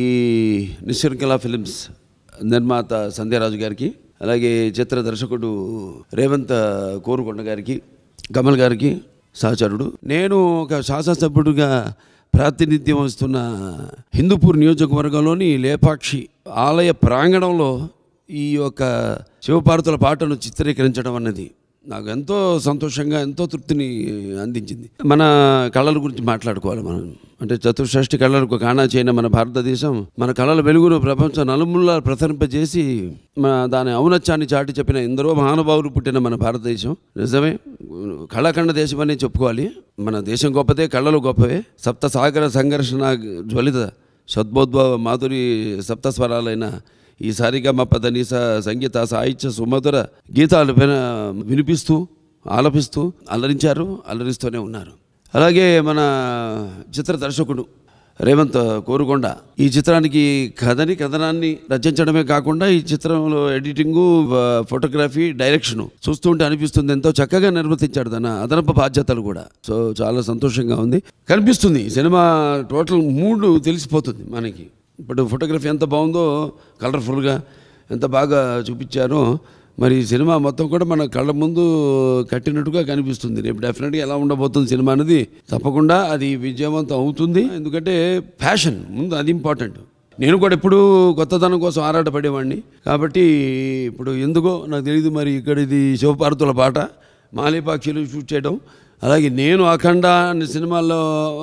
ఈ నిశృంఖల ఫిలిమ్స్ నిర్మాత సంధ్యారాజు గారికి అలాగే చిత్ర దర్శకుడు రేవంత్ కోరుకొండ గారికి కమల్ గారికి సహచరుడు నేను ఒక శాసనసభ్యుడిగా ప్రాతినిధ్యం వస్తున్న హిందూపూర్ నియోజకవర్గంలోని లేపాక్షి ఆలయ ప్రాంగణంలో ఈ యొక్క శివపార్వతుల పాటను చిత్రీకరించడం అన్నది నాకు ఎంతో సంతోషంగా ఎంతో తృప్తిని అందించింది మన కళల గురించి మాట్లాడుకోవాలి మనం అంటే చతుర్షష్టి కళలకు కాణాచైన మన భారతదేశం మన కళల వెలుగును ప్రపంచ నలుముల్లా ప్రసరింపజేసి దాని ఔనత్యాన్ని చాటి చెప్పిన ఎందరో మహానుభావులు పుట్టిన మన భారతదేశం నిజమే కళాఖండ దేశం అనే చెప్పుకోవాలి మన దేశం గొప్పదే కళలు గొప్పవే సప్త సాగర సంఘర్షణ జ్వలిత సద్భోద్భవ మాధురి సప్తస్వరాలైన ఈ సారిగమ పదని సంగీత సాహిత్య సుమధుర గీతాలు వినిపిస్తూ ఆలపిస్తూ అలరించారు అలరిస్తూనే ఉన్నారు అలాగే మన చిత్ర దర్శకుడు రేవంత్ కోరుకొండ ఈ చిత్రానికి కథని కథనాన్ని రచించడమే కాకుండా ఈ చిత్రంలో ఎడిటింగు ఫోటోగ్రఫీ డైరెక్షను చూస్తుంటే అనిపిస్తుంది ఎంతో చక్కగా నిర్వర్తించాడు తన అదనపు బాధ్యతలు కూడా సో చాలా సంతోషంగా ఉంది కనిపిస్తుంది సినిమా టోటల్ మూడు తెలిసిపోతుంది మనకి ఇప్పుడు ఫోటోగ్రఫీ ఎంత బాగుందో కలర్ఫుల్గా ఎంత బాగా చూపించారో మరి ఈ సినిమా మొత్తం కూడా మన కళ్ళ ముందు కట్టినట్టుగా కనిపిస్తుంది రేపు డెఫినెట్గా ఎలా ఉండబోతుంది సినిమా అనేది తప్పకుండా అది విజయవంతం అవుతుంది ఎందుకంటే ఫ్యాషన్ ముందు అది ఇంపార్టెంట్ నేను కూడా ఎప్పుడు కొత్తదనం కోసం ఆరాటపడేవాడిని కాబట్టి ఇప్పుడు ఎందుకో నాకు తెలియదు మరి ఇక్కడ ఇది శివపార్వతుల పాట మాలిపాక్షులు షూట్ చేయడం అలాగే నేను అఖండ అనే సినిమాల్లో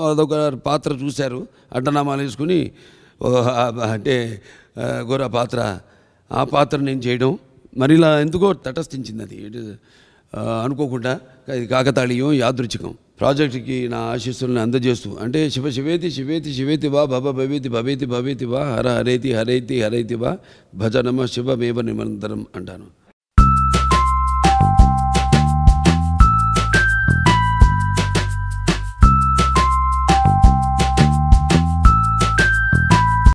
అదొక పాత్ర చూశారు అడ్డనామాలు వేసుకుని అంటే గోరా పాత్ర ఆ పాత్ర నేను చేయడం మరి ఇలా ఎందుకో తటస్థించింది అది అనుకోకుండా ఇది కాకతాళీయం యాదృచ్ఛికం ప్రాజెక్టుకి నా ఆశీస్సులను అందజేస్తూ అంటే శివ శివేతి శివేతి శివేతి వా భవ భవేతి భవేతి భవేతి వా హర హరేతి హరైతి హరైతి వా భజ నమ శివమేవ నిమంతరం అంటాను